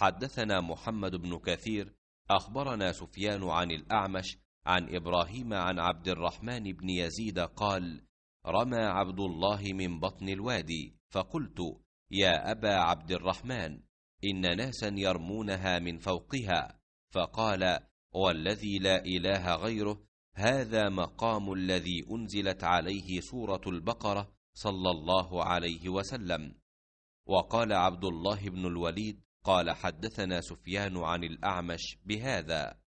حدثنا محمد بن كثير أخبرنا سفيان عن الأعمش عن إبراهيم عن عبد الرحمن بن يزيد قال رمى عبد الله من بطن الوادي فقلت يا أبا عبد الرحمن إن ناسا يرمونها من فوقها فقال والذي لا إله غيره هذا مقام الذي أنزلت عليه سورة البقرة صلى الله عليه وسلم وقال عبد الله بن الوليد قال حدثنا سفيان عن الأعمش بهذا